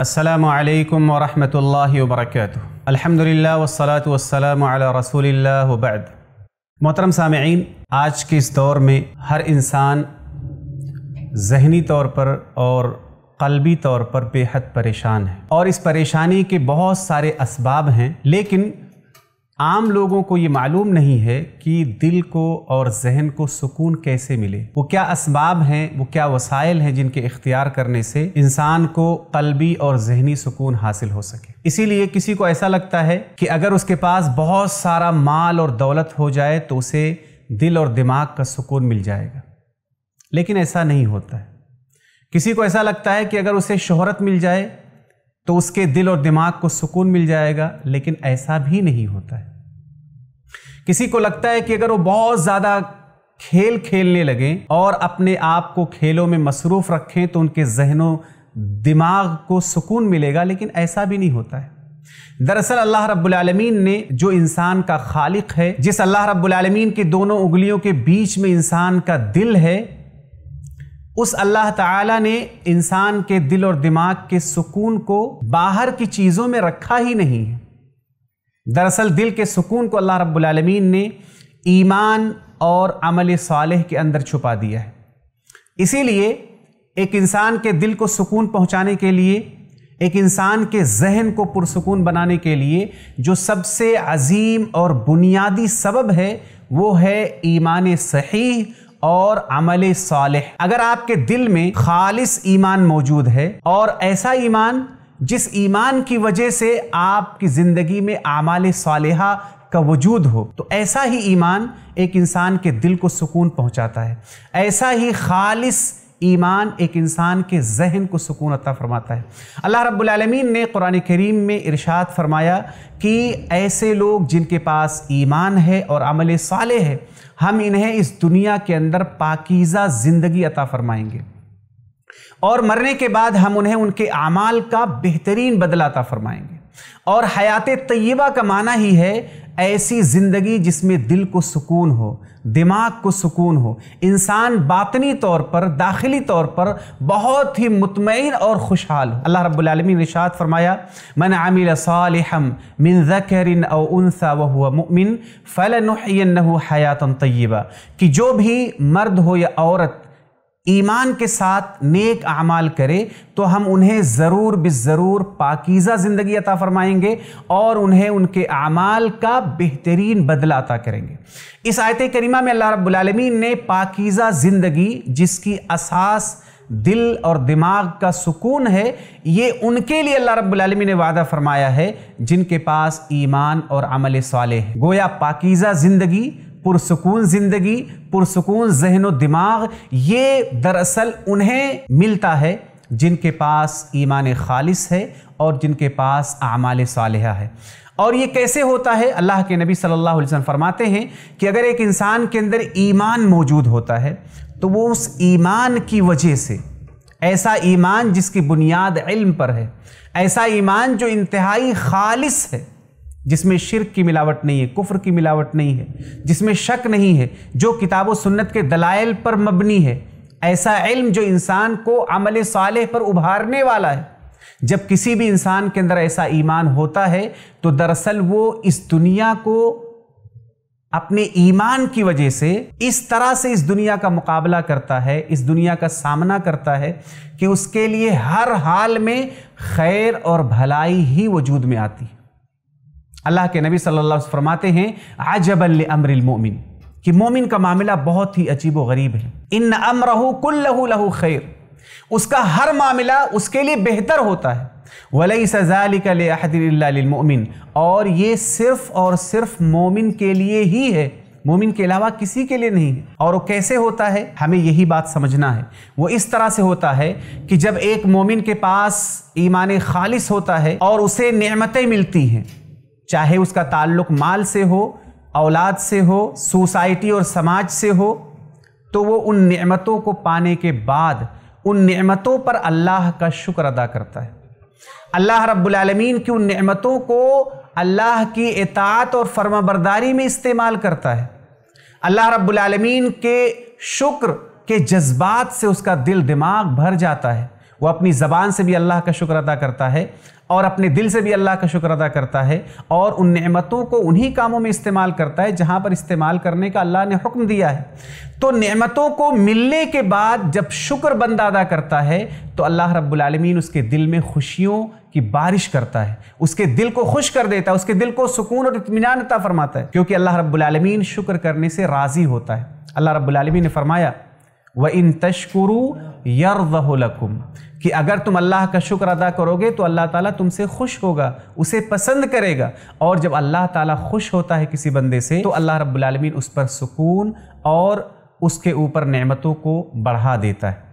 असलकम वरहि वरक अलहमदिल्ला वसलात वसलम रसूल वबैद मोहतरम सामीन आज के इस दौर में हर इंसान जहनी तौर पर और कलबी तौर पर बेहद परेशान है और इस परेशानी के बहुत सारे इसबाब हैं लेकिन आम लोगों को ये मालूम नहीं है कि दिल को और जहन को सुकून कैसे मिले वो क्या इसबाब हैं वो क्या वसाइल हैं जिनके इख्तियार करने से इंसान को कलबी और जहनी सुकून हासिल हो सके इसीलिए किसी को ऐसा लगता है कि अगर उसके पास बहुत सारा माल और दौलत हो जाए तो उसे दिल और दिमाग का सुकून मिल जाएगा लेकिन ऐसा नहीं होता है किसी को ऐसा लगता है कि अगर उसे शोहरत मिल जाए तो उसके दिल और दिमाग को सुकून मिल जाएगा लेकिन ऐसा भी नहीं होता है किसी को लगता है कि अगर वो बहुत ज़्यादा खेल खेलने लगें और अपने आप को खेलों में मसरूफ़ रखें तो उनके जहनों दिमाग को सुकून मिलेगा लेकिन ऐसा भी नहीं होता है दरअसल अल्लाह रब्बुलमीन ने जो इंसान का खालिक है जिस अल्लाह रब्बुलमीन की दोनों उंगलियों के बीच में इंसान का दिल है उस अल्लाह ताला ने इंसान के दिल और दिमाग के सुकून को बाहर की चीज़ों में रखा ही नहीं है दरअसल दिल के सुकून को अल्लाह रब्बुल ने ईमान और अमल सालेह के अंदर छुपा दिया है इसीलिए एक इंसान के दिल को सुकून पहुंचाने के लिए एक इंसान के जहन को पुरसकून बनाने के लिए जो सबसे अजीम और बुनियादी सबब है वो है ईमान सही और अमल सालेह अगर आपके दिल में खालिस ईमान मौजूद है और ऐसा ईमान जिस ईमान की वजह से आपकी ज़िंदगी में आमाल सालहा का वजूद हो तो ऐसा ही ईमान एक इंसान के दिल को सुकून पहुंचाता है ऐसा ही खालिस ईमान एक इंसान के जहन को सुकून अता फरमाता है अल्लाह रब्लमीन रबालमीन ने कुरान करीम में इरशाद फरमाया कि ऐसे लोग जिनके पास ईमान है और अमल साले है हम इन्हें इस दुनिया के अंदर पाकिज़ा ज़िंदगी अता फरमाएंगे और मरने के बाद हम उन्हें उनके अमाल का बेहतरीन बदलाता फरमाएंगे और हयात तय्यबा का माना ही है ऐसी ज़िंदगी जिसमें दिल को सुकून हो दिमाग को सुकून हो इंसान बातनी तौर पर दाखिली तौर पर बहुत ही मुतमिन और खुशहाल हो अल्लाह रब्लमी ने शाद फरमाया मन आमिल सालम मिन ज़करिन उनसा मुमिन हयातन तय्यबा कि जो भी मर्द हो या औरत ईमान के साथ नेक अमाल करें तो हम उन्हें ज़रूर ज़रूर पाकिज़ा ज़िंदगी अता फ़रमाएंगे और उन्हें उनके अमाल का बेहतरीन बदला अता करेंगे इस आयत करीमा में अल्लाह रब्लमीन ने पाकिज़ा ज़िंदगी जिसकी असास दिल और दिमाग का सुकून है ये उनके लिए अल्लाह रब्लमी ने वादा फरमाया है जिनके पास ईमान और अमल साले हैं गोया पाकिज़ा ज़िंदगी पुरसकून जिंदगी पुरसकून जहन व दिमाग ये दरअसल उन्हें मिलता है जिनके पास ईमान खालिस है और जिनके पास आमाल साल है और ये कैसे होता है अल्लाह के नबी सल्लल्लाहु अलैहि वसल्लम फरमाते हैं कि अगर एक इंसान के अंदर ईमान मौजूद होता है तो वो उस ईमान की वजह से ऐसा ईमान जिसकी बुनियाद इल्म पर है ऐसा ईमान जो इंतहाई खालिस है जिसमें शिरक की मिलावट नहीं है कुफ्र की मिलावट नहीं है जिसमें शक नहीं है जो किताब सुन्नत के दलाइल पर मबनी है ऐसा इल्म जो इंसान को अमल साले पर उभारने वाला है जब किसी भी इंसान के अंदर ऐसा ईमान होता है तो दरअसल वो इस दुनिया को अपने ईमान की वजह से इस तरह से इस दुनिया का मुकाबला करता है इस दुनिया का सामना करता है कि उसके लिए हर हाल में खैर और भलाई ही वजूद में आती है अल्लाह के नबी सल्ला फरमाते हैं आजबल अमरमिन कि मोमिन का मामला बहुत ही अजीब व गरीब है इन रहू कुल लहू लहू खैर उसका हर मामला उसके लिए बेहतर होता है वलई सजालिकमिन और ये सिर्फ और सिर्फ मोमिन के लिए ही है मोमिन के अलावा किसी के लिए नहीं है और वो कैसे होता है हमें यही बात समझना है वो इस तरह से होता है कि जब एक मोमिन के पास ईमान खालिस होता है और उसे नमतें मिलती हैं चाहे उसका ताल्लुक माल से हो औलाद से हो सोसाइटी और समाज से हो तो वो उन नेमतों को पाने के बाद उन नेमतों पर अल्लाह का शुक्र अदा करता है अल्लाह रब्बुलमीन की उन नेमतों को अल्लाह की एतात और फर्माबरदारी में इस्तेमाल करता है अल्लाह रब्बुलमीन के शुक्र के जज्बात से उसका दिल दिमाग भर जाता है वह अपनी ज़बान से भी अल्लाह का शुक्र अदा करता है और अपने दिल से भी अल्लाह का शुक्र अदा करता है और उन नेमतों को उन्हीं कामों में इस्तेमाल करता है जहाँ पर इस्तेमाल करने का अल्लाह ने हुक्म दिया है तो नेमतों को मिलने के बाद जब शुक्र बंदा अदा करता है तो अल्लाह रब्बुलमीन उसके दिल में खुशियों की बारिश करता है उसके दिल को खुश कर देता है उसके दिल को सुकून और इतमान अता फरमाता है क्योंकि अल्लाह रब्बुलमीन शुक्र करने से राज़ी होता है अल्लाह रब्बुलमीन ने फरमाया व इन तशकुरु लकुम कि अगर तुम अल्लाह का शुक्र अदा करोगे तो अल्लाह ताला तुमसे खुश होगा उसे पसंद करेगा और जब अल्लाह ताला खुश होता है किसी बंदे से तो अल्लाह रब्बुल उस पर सुकून और उसके ऊपर नेमतों को बढ़ा देता है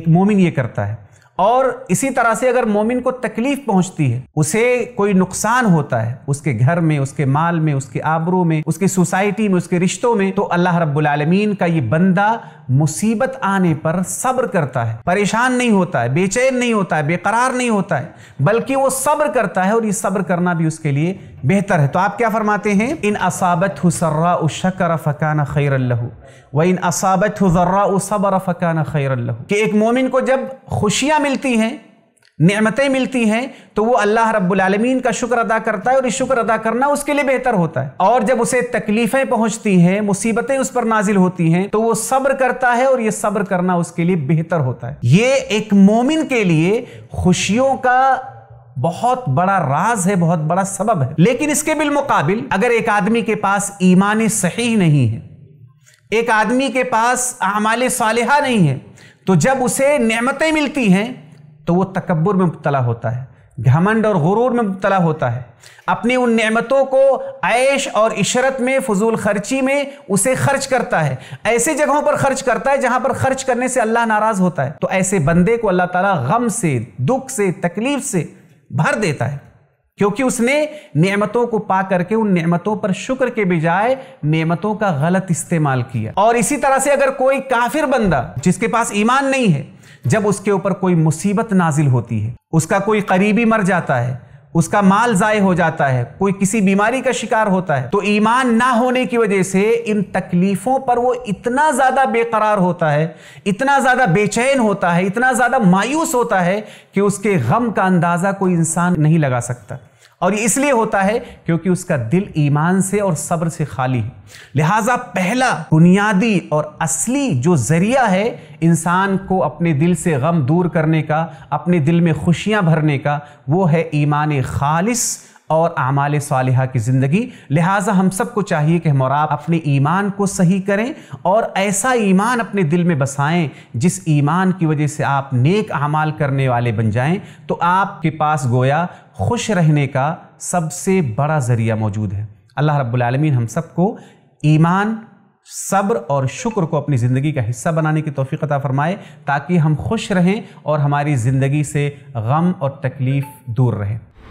एक मोमिन ये करता है और इसी तरह से अगर मोमिन को तकलीफ पहुंचती है उसे कोई नुकसान होता है उसके घर में उसके माल में उसके आबरू में उसकी सोसाइटी में उसके रिश्तों में तो अल्लाह रब्बुल रबालमीन का ये बंदा मुसीबत आने पर सब्र करता है परेशान नहीं होता है बेचैन नहीं होता है बेकरार नहीं होता है बल्कि वो सब्र करता है और ये सब्र करना भी उसके लिए बेहतर है तो आप क्या फरमाते हैं इन असाबत हुसर्रा उशकर फ़कान खैर व इन असाबत हुजर्रा उसबर फ़कान खैर कि एक मोमिन को जब खुशियाँ मिलती हैं नमतें मिलती हैं तो वो अल्लाह रब्बुलमीन का शुक्र अदा करता है और इस शुक्र अदा करना उसके लिए बेहतर होता है और जब उसे तकलीफ़ें पहुंचती हैं मुसीबतें उस पर नाजिल होती हैं तो वो सब्र करता है और ये सब्र करना उसके लिए बेहतर होता है ये एक मोमिन के लिए खुशियों का बहुत बड़ा राज है बहुत बड़ा सबब है लेकिन इसके बिलमकबिल अगर एक आदमी के पास ईमान सही नहीं है एक आदमी के पास आमाल साल नहीं है तो जब उसे नमतें मिलती हैं तो वो तकबर में मुबतला होता है घमंड और गुरूर में मुबतला होता है अपनी उन नेमतों को ऐश और इशरत में फजूल खर्ची में उसे खर्च करता है ऐसे जगहों पर खर्च करता है जहां पर खर्च करने से अल्लाह नाराज होता है तो ऐसे बंदे को अल्लाह ताला गम से दुख से तकलीफ से भर देता है क्योंकि उसने नेमतों को पा करके उन नेमतों पर शुक्र के बजाय नेमतों का गलत इस्तेमाल किया और इसी तरह से अगर कोई काफिर बंदा जिसके पास ईमान नहीं है जब उसके ऊपर कोई मुसीबत नाजिल होती है उसका कोई करीबी मर जाता है उसका माल ज़ाय हो जाता है कोई किसी बीमारी का शिकार होता है तो ईमान ना होने की वजह से इन तकलीफ़ों पर वो इतना ज़्यादा बेकरार होता है इतना ज़्यादा बेचैन होता है इतना ज़्यादा मायूस होता है कि उसके गम का अंदाज़ा कोई इंसान नहीं लगा सकता और ये इसलिए होता है क्योंकि उसका दिल ईमान से और सब्र से खाली है लिहाजा पहला बुनियादी और असली जो ज़रिया है इंसान को अपने दिल से गम दूर करने का अपने दिल में खुशियां भरने का वो है ईमान खालिस और आमाल सालिहा की ज़िंदगी लिहाजा हम सबको चाहिए कि हम और आप अपने ईमान को सही करें और ऐसा ईमान अपने दिल में बसाएं जिस ईमान की वजह से आप नेक अमाल करने वाले बन जाएं तो आपके पास गोया खुश रहने का सबसे बड़ा ज़रिया मौजूद है अल्लाह रब्बुलमीन हम सबको ईमान सब्र और शुक्र को अपनी ज़िंदगी का हिस्सा बनाने की तोफ़ी अता फ़रमाए ताकि हम खुश रहें और हमारी ज़िंदगी से गम और तकलीफ़ दूर रहें